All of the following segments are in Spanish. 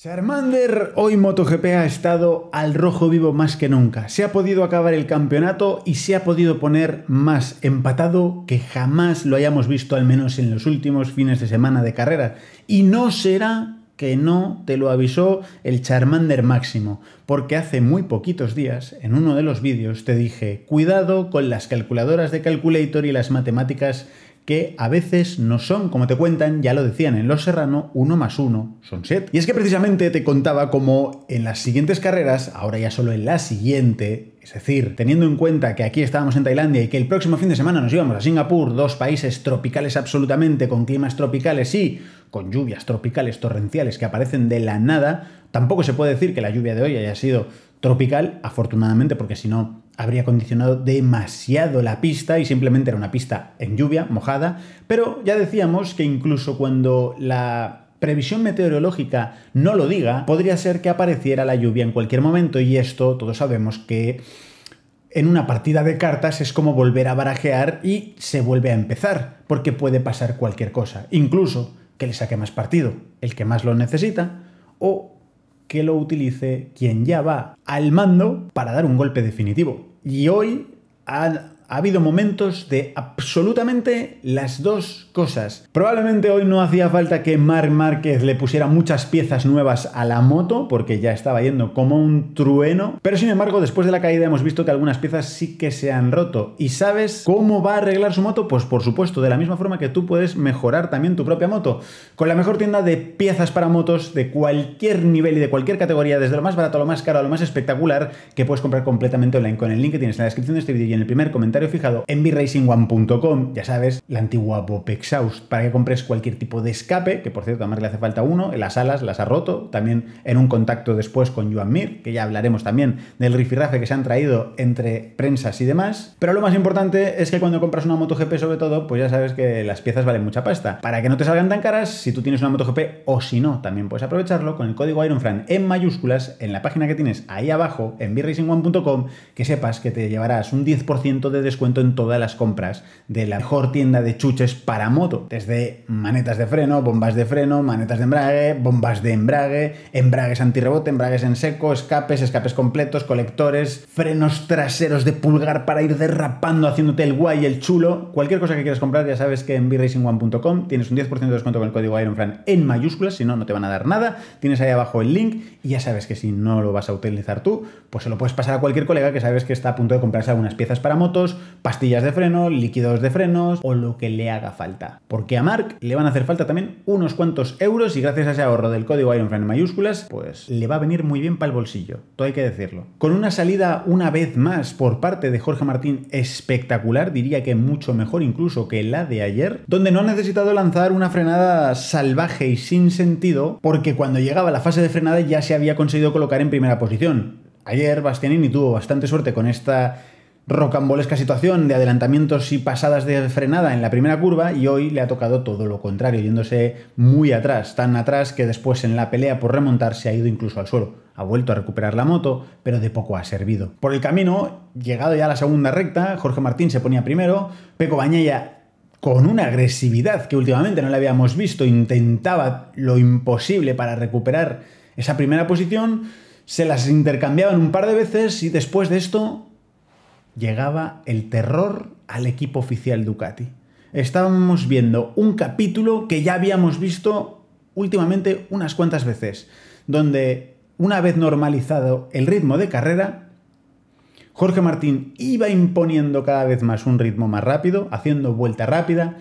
Charmander, hoy MotoGP ha estado al rojo vivo más que nunca. Se ha podido acabar el campeonato y se ha podido poner más empatado que jamás lo hayamos visto, al menos en los últimos fines de semana de carrera. Y no será que no te lo avisó el Charmander máximo, porque hace muy poquitos días, en uno de los vídeos, te dije, cuidado con las calculadoras de Calculator y las matemáticas que a veces no son, como te cuentan, ya lo decían en Los Serrano, uno más uno son siete. Y es que precisamente te contaba como en las siguientes carreras, ahora ya solo en la siguiente, es decir, teniendo en cuenta que aquí estábamos en Tailandia y que el próximo fin de semana nos íbamos a Singapur, dos países tropicales absolutamente, con climas tropicales y con lluvias tropicales torrenciales que aparecen de la nada, tampoco se puede decir que la lluvia de hoy haya sido tropical, afortunadamente, porque si no habría condicionado demasiado la pista y simplemente era una pista en lluvia, mojada, pero ya decíamos que incluso cuando la previsión meteorológica no lo diga, podría ser que apareciera la lluvia en cualquier momento y esto todos sabemos que en una partida de cartas es como volver a barajear y se vuelve a empezar, porque puede pasar cualquier cosa, incluso que le saque más partido, el que más lo necesita, o que lo utilice quien ya va al mando para dar un golpe definitivo. Y hoy han ha habido momentos de absolutamente las dos cosas. Probablemente hoy no hacía falta que Marc Márquez le pusiera muchas piezas nuevas a la moto, porque ya estaba yendo como un trueno. Pero sin embargo, después de la caída hemos visto que algunas piezas sí que se han roto. ¿Y sabes cómo va a arreglar su moto? Pues por supuesto, de la misma forma que tú puedes mejorar también tu propia moto. Con la mejor tienda de piezas para motos de cualquier nivel y de cualquier categoría, desde lo más barato a lo más caro a lo más espectacular, que puedes comprar completamente online con el link que tienes en la descripción de este vídeo y en el primer comentario he fijado en bracing1.com, ya sabes, la antigua Bob Exhaust, para que compres cualquier tipo de escape, que por cierto, además le hace falta uno, en las alas las ha roto, también en un contacto después con Joan Mir, que ya hablaremos también del rifirrafe que se han traído entre prensas y demás. Pero lo más importante es que cuando compras una MotoGP, sobre todo, pues ya sabes que las piezas valen mucha pasta. Para que no te salgan tan caras, si tú tienes una MotoGP o si no, también puedes aprovecharlo con el código IRONFRAN en mayúsculas en la página que tienes ahí abajo en bracing1.com, que sepas que te llevarás un 10% de descuento en todas las compras de la mejor tienda de chuches para moto, desde manetas de freno, bombas de freno, manetas de embrague, bombas de embrague, embragues antirrebote, embragues en seco, escapes, escapes completos, colectores, frenos traseros de pulgar para ir derrapando, haciéndote el guay, el chulo. Cualquier cosa que quieras comprar, ya sabes que en bracing1.com tienes un 10% de descuento con el código IRONFRAN en mayúsculas, si no, no te van a dar nada. Tienes ahí abajo el link y ya sabes que si no lo vas a utilizar tú, pues se lo puedes pasar a cualquier colega que sabes que está a punto de comprarse algunas piezas para motos pastillas de freno, líquidos de frenos o lo que le haga falta. Porque a Mark le van a hacer falta también unos cuantos euros y gracias a ese ahorro del código IronFriend en mayúsculas, pues le va a venir muy bien para el bolsillo, todo hay que decirlo. Con una salida una vez más por parte de Jorge Martín espectacular, diría que mucho mejor incluso que la de ayer, donde no ha necesitado lanzar una frenada salvaje y sin sentido, porque cuando llegaba la fase de frenada ya se había conseguido colocar en primera posición. Ayer Bastianini tuvo bastante suerte con esta rocambolesca situación de adelantamientos y pasadas de frenada en la primera curva y hoy le ha tocado todo lo contrario, yéndose muy atrás, tan atrás que después en la pelea por remontar se ha ido incluso al suelo. Ha vuelto a recuperar la moto, pero de poco ha servido. Por el camino, llegado ya a la segunda recta, Jorge Martín se ponía primero, Peco Bañella con una agresividad que últimamente no le habíamos visto, intentaba lo imposible para recuperar esa primera posición, se las intercambiaban un par de veces y después de esto llegaba el terror al equipo oficial Ducati. Estábamos viendo un capítulo que ya habíamos visto últimamente unas cuantas veces, donde una vez normalizado el ritmo de carrera, Jorge Martín iba imponiendo cada vez más un ritmo más rápido, haciendo vuelta rápida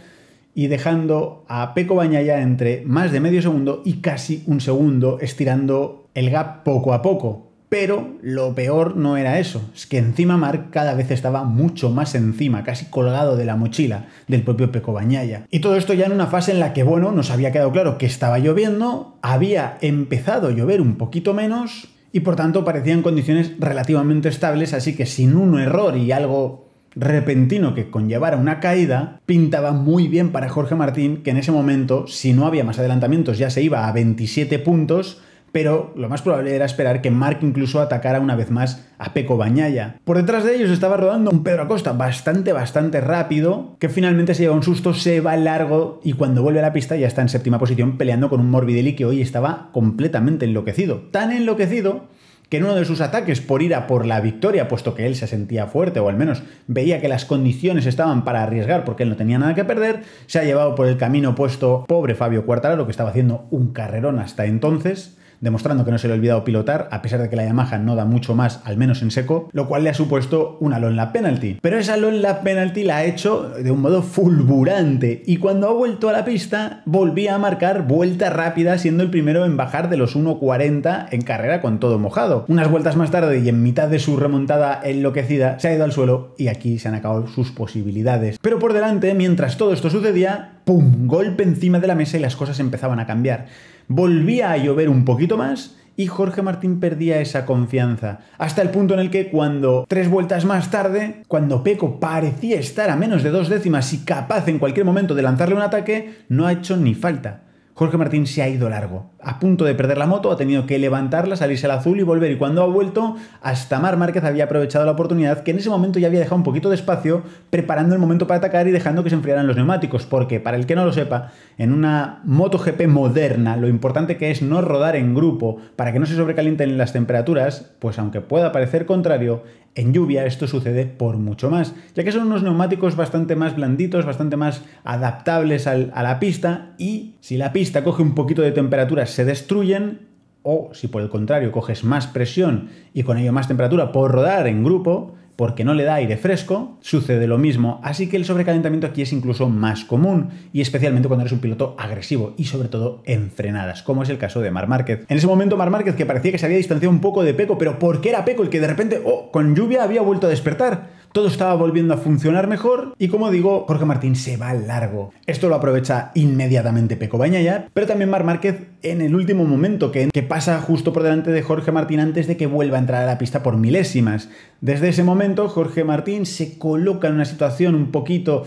y dejando a Peco ya entre más de medio segundo y casi un segundo, estirando el gap poco a poco. Pero lo peor no era eso, es que encima Mark cada vez estaba mucho más encima, casi colgado de la mochila del propio Pecobañaya. Y todo esto ya en una fase en la que, bueno, nos había quedado claro que estaba lloviendo, había empezado a llover un poquito menos y por tanto parecían condiciones relativamente estables, así que sin un error y algo repentino que conllevara una caída, pintaba muy bien para Jorge Martín, que en ese momento, si no había más adelantamientos, ya se iba a 27 puntos pero lo más probable era esperar que Mark incluso atacara una vez más a Peco Bañaya. Por detrás de ellos estaba rodando un Pedro Acosta bastante, bastante rápido, que finalmente se lleva un susto, se va largo y cuando vuelve a la pista ya está en séptima posición peleando con un Morbidelli que hoy estaba completamente enloquecido. Tan enloquecido que en uno de sus ataques por ira, por la victoria, puesto que él se sentía fuerte o al menos veía que las condiciones estaban para arriesgar porque él no tenía nada que perder, se ha llevado por el camino opuesto pobre Fabio lo que estaba haciendo un carrerón hasta entonces, demostrando que no se le ha olvidado pilotar, a pesar de que la Yamaha no da mucho más, al menos en seco, lo cual le ha supuesto una long lap penalty. Pero esa long lap penalty la ha hecho de un modo fulgurante y cuando ha vuelto a la pista volvía a marcar vuelta rápida siendo el primero en bajar de los 1.40 en carrera con todo mojado. Unas vueltas más tarde y en mitad de su remontada enloquecida se ha ido al suelo y aquí se han acabado sus posibilidades. Pero por delante, mientras todo esto sucedía, ¡pum! Golpe encima de la mesa y las cosas empezaban a cambiar volvía a llover un poquito más y Jorge Martín perdía esa confianza, hasta el punto en el que cuando tres vueltas más tarde, cuando Peco parecía estar a menos de dos décimas y capaz en cualquier momento de lanzarle un ataque, no ha hecho ni falta. Jorge Martín se ha ido largo a punto de perder la moto, ha tenido que levantarla, salirse al azul y volver. Y cuando ha vuelto, hasta Mar Márquez había aprovechado la oportunidad que en ese momento ya había dejado un poquito de espacio, preparando el momento para atacar y dejando que se enfriaran los neumáticos. Porque, para el que no lo sepa, en una MotoGP moderna, lo importante que es no rodar en grupo para que no se sobrecalienten las temperaturas, pues aunque pueda parecer contrario, en lluvia esto sucede por mucho más, ya que son unos neumáticos bastante más blanditos, bastante más adaptables a la pista y si la pista coge un poquito de temperatura se destruyen o si por el contrario coges más presión y con ello más temperatura por rodar en grupo, porque no le da aire fresco, sucede lo mismo. Así que el sobrecalentamiento aquí es incluso más común, y especialmente cuando eres un piloto agresivo y sobre todo en frenadas, como es el caso de Mar Márquez. En ese momento Mar Márquez que parecía que se había distanciado un poco de Peco, pero ¿por qué era Peco el que de repente, oh, con lluvia había vuelto a despertar? todo estaba volviendo a funcionar mejor y como digo, Jorge Martín se va al largo. Esto lo aprovecha inmediatamente Peco Bañaya, pero también Mar Márquez en el último momento, que pasa justo por delante de Jorge Martín antes de que vuelva a entrar a la pista por milésimas. Desde ese momento, Jorge Martín se coloca en una situación un poquito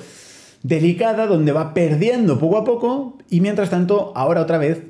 delicada donde va perdiendo poco a poco y mientras tanto ahora otra vez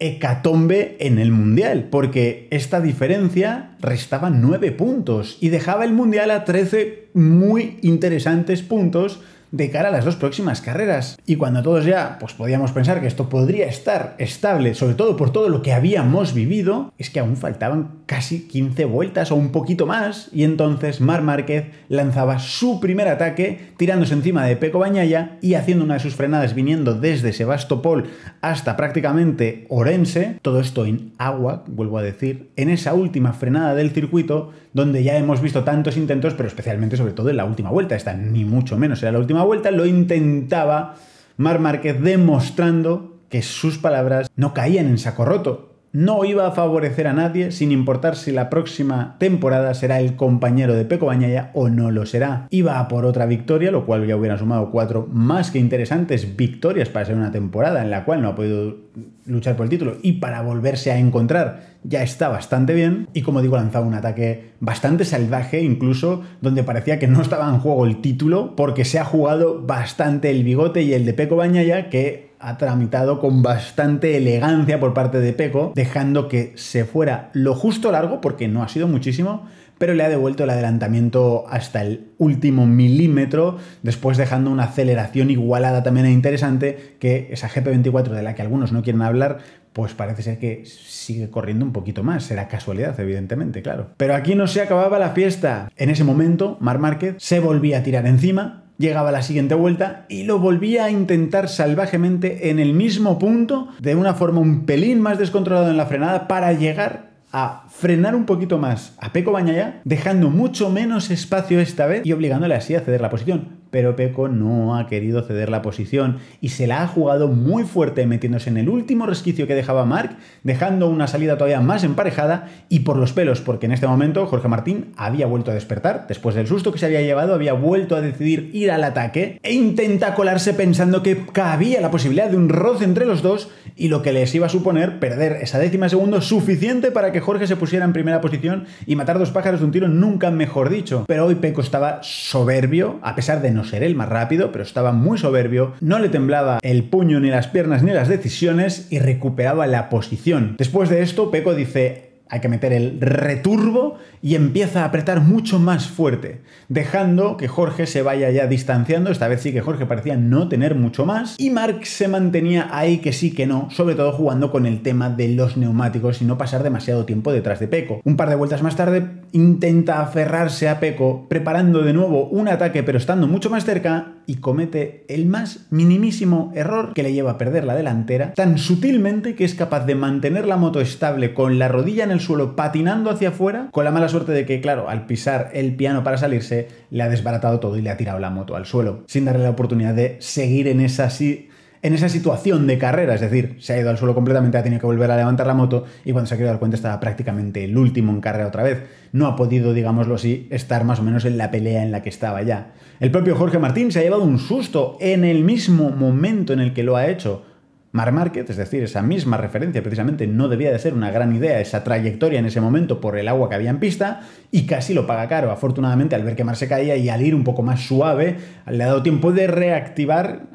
hecatombe en el Mundial, porque esta diferencia restaba 9 puntos y dejaba el Mundial a 13 muy interesantes puntos de cara a las dos próximas carreras. Y cuando todos ya pues, podíamos pensar que esto podría estar estable, sobre todo por todo lo que habíamos vivido, es que aún faltaban casi 15 vueltas o un poquito más. Y entonces Mar Márquez lanzaba su primer ataque tirándose encima de Peco Bañaya y haciendo una de sus frenadas viniendo desde Sebastopol hasta prácticamente Orense. Todo esto en agua, vuelvo a decir, en esa última frenada del circuito donde ya hemos visto tantos intentos, pero especialmente sobre todo en la última vuelta. Esta ni mucho menos era la última vuelta lo intentaba Mar Márquez demostrando que sus palabras no caían en saco roto no iba a favorecer a nadie sin importar si la próxima temporada será el compañero de Peco Bañaya o no lo será. Iba a por otra victoria, lo cual ya hubiera sumado cuatro más que interesantes victorias para ser una temporada en la cual no ha podido luchar por el título y para volverse a encontrar ya está bastante bien y como digo lanzaba un ataque bastante salvaje incluso donde parecía que no estaba en juego el título porque se ha jugado bastante el bigote y el de Peco Bañaya que ha tramitado con bastante elegancia por parte de Peco, dejando que se fuera lo justo largo, porque no ha sido muchísimo, pero le ha devuelto el adelantamiento hasta el último milímetro, después dejando una aceleración igualada también e interesante, que esa GP24 de la que algunos no quieren hablar, pues parece ser que sigue corriendo un poquito más. Será casualidad, evidentemente, claro. Pero aquí no se acababa la fiesta. En ese momento, Mar Márquez se volvía a tirar encima, llegaba a la siguiente vuelta y lo volvía a intentar salvajemente en el mismo punto, de una forma un pelín más descontrolada en la frenada, para llegar a frenar un poquito más a Peco Bañaya, dejando mucho menos espacio esta vez y obligándole así a ceder la posición pero Peco no ha querido ceder la posición y se la ha jugado muy fuerte metiéndose en el último resquicio que dejaba Mark, dejando una salida todavía más emparejada y por los pelos, porque en este momento Jorge Martín había vuelto a despertar, después del susto que se había llevado, había vuelto a decidir ir al ataque e intenta colarse pensando que cabía la posibilidad de un roce entre los dos y lo que les iba a suponer perder esa décima de segundo suficiente para que Jorge se pusiera en primera posición y matar dos pájaros de un tiro, nunca mejor dicho. Pero hoy Peco estaba soberbio, a pesar de no ser el más rápido, pero estaba muy soberbio, no le temblaba el puño ni las piernas ni las decisiones y recuperaba la posición. Después de esto, Peco dice, hay que meter el returbo y empieza a apretar mucho más fuerte, dejando que Jorge se vaya ya distanciando. Esta vez sí que Jorge parecía no tener mucho más. Y Mark se mantenía ahí que sí que no, sobre todo jugando con el tema de los neumáticos y no pasar demasiado tiempo detrás de Peco. Un par de vueltas más tarde intenta aferrarse a Peco, preparando de nuevo un ataque, pero estando mucho más cerca y comete el más minimísimo error que le lleva a perder la delantera, tan sutilmente que es capaz de mantener la moto estable con la rodilla en el suelo patinando hacia afuera, con la mala suerte de que, claro, al pisar el piano para salirse, le ha desbaratado todo y le ha tirado la moto al suelo, sin darle la oportunidad de seguir en esa así en esa situación de carrera, es decir, se ha ido al suelo completamente, ha tenido que volver a levantar la moto y cuando se ha quedado dar cuenta estaba prácticamente el último en carrera otra vez. No ha podido, digámoslo así, estar más o menos en la pelea en la que estaba ya. El propio Jorge Martín se ha llevado un susto en el mismo momento en el que lo ha hecho. Mar Market, es decir, esa misma referencia precisamente no debía de ser una gran idea, esa trayectoria en ese momento por el agua que había en pista, y casi lo paga caro. Afortunadamente, al ver que Mar se caía y al ir un poco más suave, le ha dado tiempo de reactivar,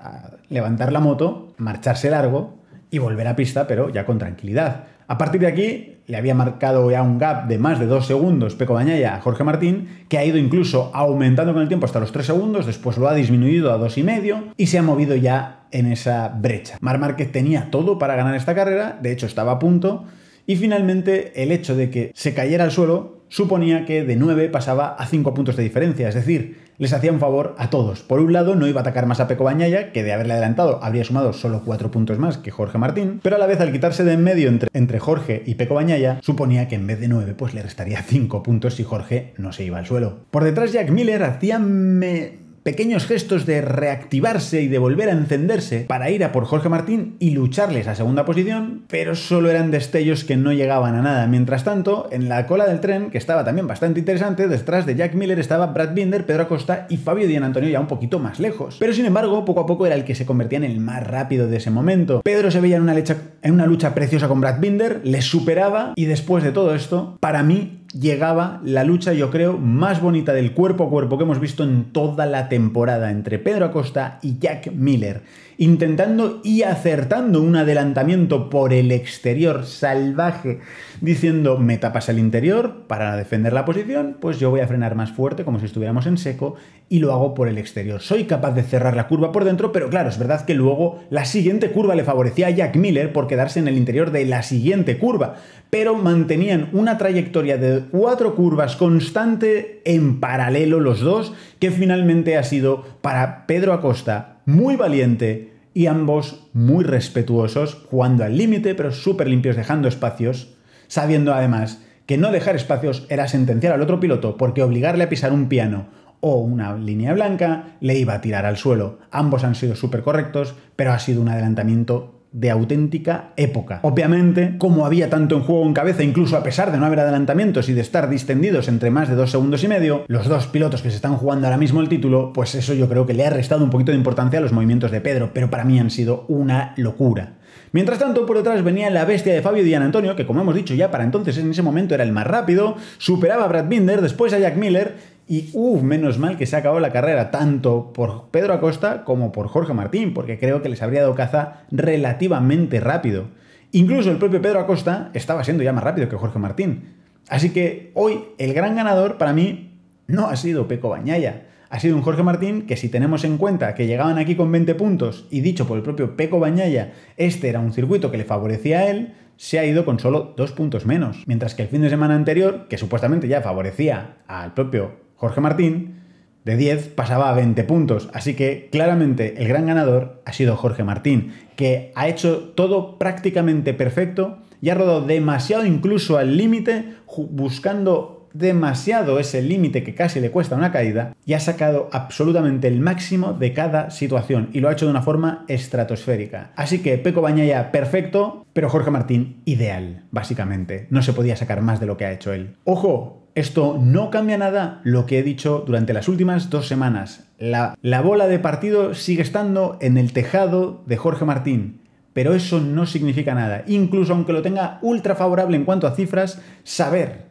levantar la moto, marcharse largo y volver a pista, pero ya con tranquilidad. A partir de aquí, le había marcado ya un gap de más de dos segundos Peco Bañaya a Jorge Martín, que ha ido incluso aumentando con el tiempo hasta los tres segundos, después lo ha disminuido a dos y medio y se ha movido ya en esa brecha. Mar Márquez tenía todo para ganar esta carrera, de hecho estaba a punto, y finalmente el hecho de que se cayera al suelo suponía que de 9 pasaba a 5 puntos de diferencia, es decir, les hacía un favor a todos. Por un lado, no iba a atacar más a Peco Bañaya, que de haberle adelantado habría sumado solo cuatro puntos más que Jorge Martín, pero a la vez al quitarse de en medio entre, Jorge y Peco Bañaya, suponía que en vez de nueve, pues le restaría cinco puntos si Jorge no se iba al suelo. Por detrás, Jack Miller hacía... Me pequeños gestos de reactivarse y de volver a encenderse para ir a por Jorge Martín y lucharles a segunda posición, pero solo eran destellos que no llegaban a nada. Mientras tanto, en la cola del tren, que estaba también bastante interesante, detrás de Jack Miller estaba Brad Binder, Pedro Acosta y Fabio Dian Antonio ya un poquito más lejos. Pero sin embargo, poco a poco era el que se convertía en el más rápido de ese momento. Pedro se veía en una, en una lucha preciosa con Brad Binder, le superaba y después de todo esto, para mí llegaba la lucha, yo creo, más bonita del cuerpo a cuerpo que hemos visto en toda la temporada entre Pedro Acosta y Jack Miller, intentando y acertando un adelantamiento por el exterior salvaje, diciendo me tapas el interior para defender la posición, pues yo voy a frenar más fuerte como si estuviéramos en seco y lo hago por el exterior. Soy capaz de cerrar la curva por dentro, pero claro, es verdad que luego la siguiente curva le favorecía a Jack Miller por quedarse en el interior de la siguiente curva, pero mantenían una trayectoria de cuatro curvas constante en paralelo los dos, que finalmente ha sido para Pedro Acosta muy valiente y ambos muy respetuosos, jugando al límite pero súper limpios, dejando espacios, sabiendo además que no dejar espacios era sentenciar al otro piloto porque obligarle a pisar un piano o una línea blanca le iba a tirar al suelo. Ambos han sido súper correctos, pero ha sido un adelantamiento de auténtica época. Obviamente, como había tanto en juego en cabeza, incluso a pesar de no haber adelantamientos y de estar distendidos entre más de dos segundos y medio, los dos pilotos que se están jugando ahora mismo el título, pues eso yo creo que le ha restado un poquito de importancia a los movimientos de Pedro, pero para mí han sido una locura. Mientras tanto, por detrás venía la bestia de Fabio Dian Antonio, que como hemos dicho ya para entonces en ese momento era el más rápido, superaba a Brad Binder, después a Jack Miller y uff, menos mal que se acabó la carrera tanto por Pedro Acosta como por Jorge Martín, porque creo que les habría dado caza relativamente rápido. Incluso el propio Pedro Acosta estaba siendo ya más rápido que Jorge Martín. Así que hoy el gran ganador para mí no ha sido Peco Bañaya, ha sido un Jorge Martín que si tenemos en cuenta que llegaban aquí con 20 puntos y dicho por el propio Peco Bañaya, este era un circuito que le favorecía a él, se ha ido con solo dos puntos menos. Mientras que el fin de semana anterior, que supuestamente ya favorecía al propio Jorge Martín, de 10 pasaba a 20 puntos. Así que claramente el gran ganador ha sido Jorge Martín, que ha hecho todo prácticamente perfecto y ha rodado demasiado incluso al límite, buscando demasiado ese límite que casi le cuesta una caída y ha sacado absolutamente el máximo de cada situación y lo ha hecho de una forma estratosférica. Así que Peco Bañaya perfecto, pero Jorge Martín ideal, básicamente. No se podía sacar más de lo que ha hecho él. Ojo, esto no cambia nada lo que he dicho durante las últimas dos semanas. La, bola de partido sigue estando en el tejado de Jorge Martín pero eso no significa nada. Incluso aunque lo tenga ultra favorable en cuanto a cifras, saber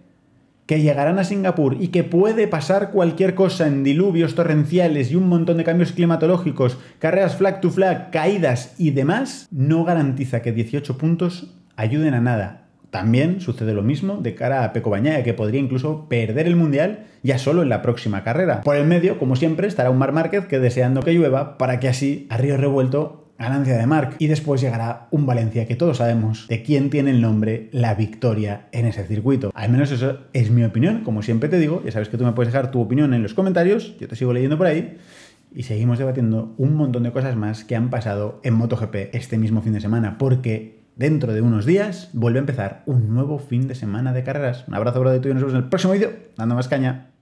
que llegarán a Singapur y que puede pasar cualquier cosa en diluvios torrenciales y un montón de cambios climatológicos, carreras flag to flag, caídas y demás, no garantiza que 18 puntos ayuden a nada. También sucede lo mismo de cara a Peco Bañaya, que podría incluso perder el Mundial ya solo en la próxima carrera. Por el medio, como siempre, estará un mar Márquez que deseando que llueva para que así a Río Revuelto ganancia de Marc. Y después llegará un Valencia que todos sabemos de quién tiene el nombre la victoria en ese circuito. Al menos eso es mi opinión, como siempre te digo. Ya sabes que tú me puedes dejar tu opinión en los comentarios, yo te sigo leyendo por ahí y seguimos debatiendo un montón de cosas más que han pasado en MotoGP este mismo fin de semana, porque dentro de unos días vuelve a empezar un nuevo fin de semana de carreras. Un abrazo, brother, tuyo y nos vemos en el próximo vídeo, dando más caña.